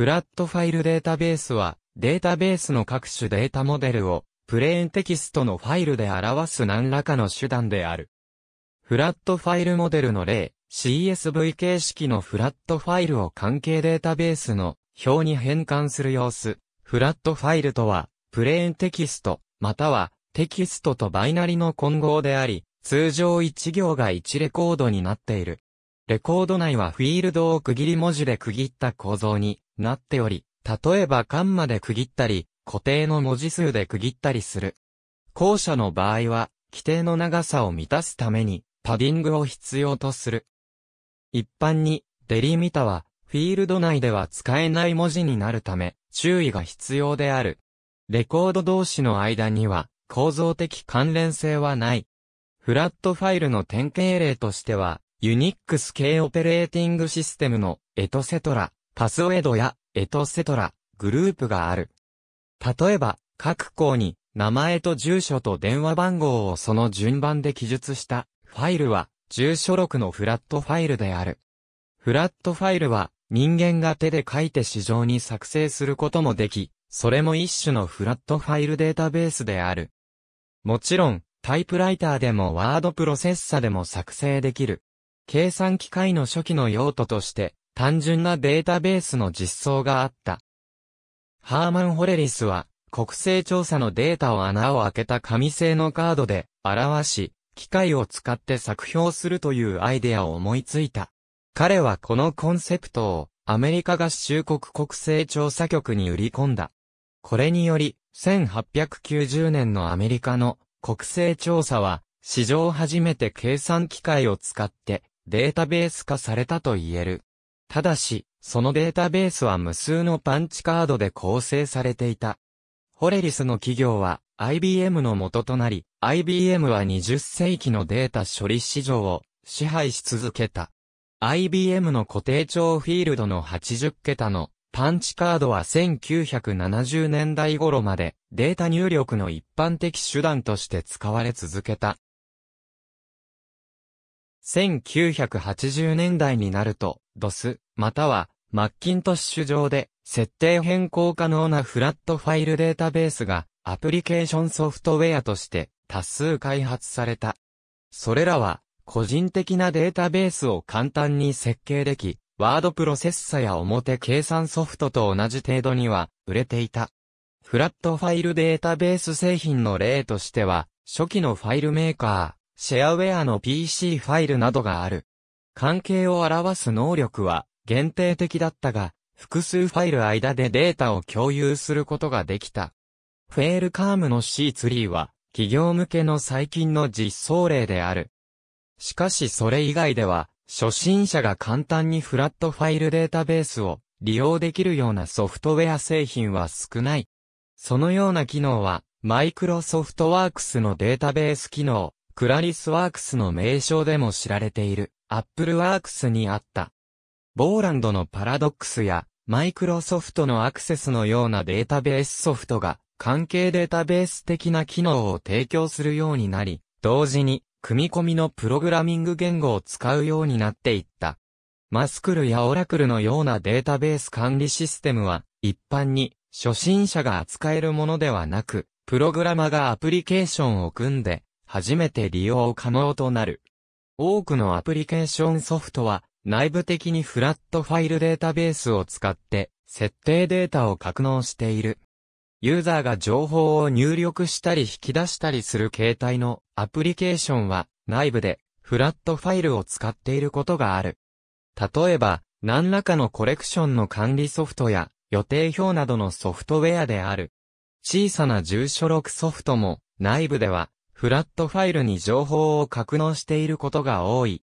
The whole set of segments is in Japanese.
フラットファイルデータベースは、データベースの各種データモデルを、プレーンテキストのファイルで表す何らかの手段である。フラットファイルモデルの例、CSV 形式のフラットファイルを関係データベースの表に変換する様子。フラットファイルとは、プレーンテキスト、またはテキストとバイナリの混合であり、通常1行が1レコードになっている。レコード内はフィールドを区切り文字で区切った構造になっており、例えばカンマで区切ったり、固定の文字数で区切ったりする。後者の場合は、規定の長さを満たすために、パディングを必要とする。一般に、デリミタは、フィールド内では使えない文字になるため、注意が必要である。レコード同士の間には、構造的関連性はない。フラットファイルの典型例としては、ユニックス系オペレーティングシステムのエトセトラ、パスウェドやエトセトラ、グループがある。例えば、各項に名前と住所と電話番号をその順番で記述したファイルは住所録のフラットファイルである。フラットファイルは人間が手で書いて市場に作成することもでき、それも一種のフラットファイルデータベースである。もちろん、タイプライターでもワードプロセッサでも作成できる。計算機械の初期の用途として、単純なデータベースの実装があった。ハーマン・ホレリスは、国勢調査のデータを穴を開けた紙製のカードで表し、機械を使って作評するというアイデアを思いついた。彼はこのコンセプトをアメリカ合衆国国勢調査局に売り込んだ。これにより、1890年のアメリカの国勢調査は、史上初めて計算機械を使ってデータベース化されたと言える。ただし、そのデータベースは無数のパンチカードで構成されていた。ホレリスの企業は IBM の元となり、IBM は20世紀のデータ処理市場を支配し続けた。IBM の固定帳フィールドの80桁のパンチカードは1970年代頃までデータ入力の一般的手段として使われ続けた。1980年代になると、DOS、または、マッキントッシュ上で、設定変更可能なフラットファイルデータベースが、アプリケーションソフトウェアとして、多数開発された。それらは、個人的なデータベースを簡単に設計でき、ワードプロセッサや表計算ソフトと同じ程度には、売れていた。フラットファイルデータベース製品の例としては、初期のファイルメーカー、シェアウェアの PC ファイルなどがある。関係を表す能力は限定的だったが、複数ファイル間でデータを共有することができた。フェールカームの c ツリーは、企業向けの最近の実装例である。しかしそれ以外では、初心者が簡単にフラットファイルデータベースを利用できるようなソフトウェア製品は少ない。そのような機能は、マイクロソフトワークスのデータベース機能、クラリスワークスの名称でも知られている、アップルワークスにあった。ボーランドのパラドックスや、マイクロソフトのアクセスのようなデータベースソフトが、関係データベース的な機能を提供するようになり、同時に、組み込みのプログラミング言語を使うようになっていった。マスクルやオラクルのようなデータベース管理システムは、一般に、初心者が扱えるものではなく、プログラマがアプリケーションを組んで、初めて利用可能となる。多くのアプリケーションソフトは、内部的にフラットファイルデータベースを使って、設定データを格納している。ユーザーが情報を入力したり引き出したりする形態のアプリケーションは、内部でフラットファイルを使っていることがある。例えば、何らかのコレクションの管理ソフトや予定表などのソフトウェアである。小さな住所録ソフトも内部ではフラットファイルに情報を格納していることが多い。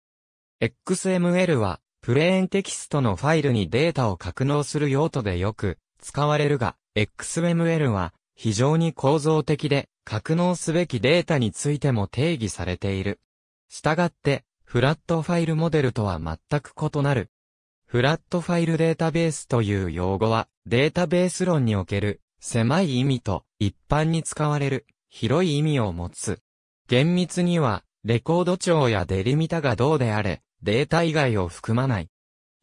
XML は、プレーンテキストのファイルにデータを格納する用途でよく使われるが、XML は非常に構造的で格納すべきデータについても定義されている。したがって、フラットファイルモデルとは全く異なる。フラットファイルデータベースという用語は、データベース論における狭い意味と一般に使われる広い意味を持つ。厳密には、レコード帳やデリミタがどうであれ、データ以外を含まない。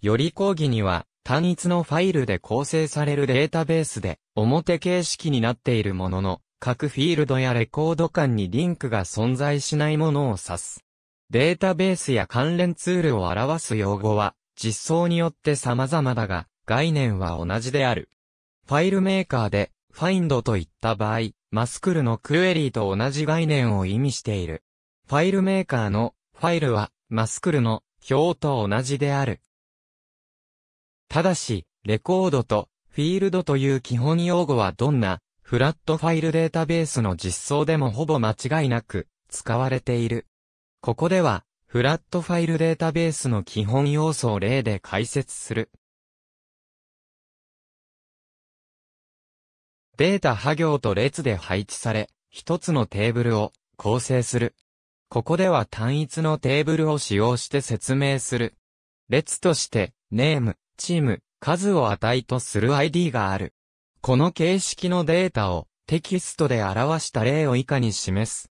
より講義には、単一のファイルで構成されるデータベースで、表形式になっているものの、各フィールドやレコード間にリンクが存在しないものを指す。データベースや関連ツールを表す用語は、実装によって様々だが、概念は同じである。ファイルメーカーで、ファインドといった場合、マスクルのクエリーと同じ概念を意味している。ファイルメーカーのファイルはマスクルの表と同じである。ただし、レコードとフィールドという基本用語はどんなフラットファイルデータベースの実装でもほぼ間違いなく使われている。ここではフラットファイルデータベースの基本要素を例で解説する。データ波行と列で配置され、一つのテーブルを構成する。ここでは単一のテーブルを使用して説明する。列として、ネーム、チーム、数を値とする ID がある。この形式のデータをテキストで表した例を以下に示す。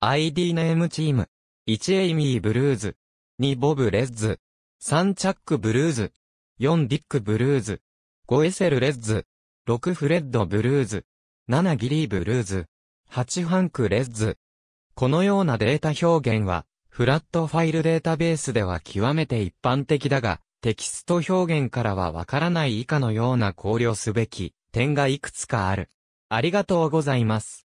ID ネームチーム。1エイミーブルーズ。2ボブレッズ。3チャックブルーズ。4ディックブルーズ。5エセルレッズ。6フレッドブルーズ、7ギリーブルーズ、8ファンクレッズ。このようなデータ表現は、フラットファイルデータベースでは極めて一般的だが、テキスト表現からはわからない以下のような考慮すべき点がいくつかある。ありがとうございます。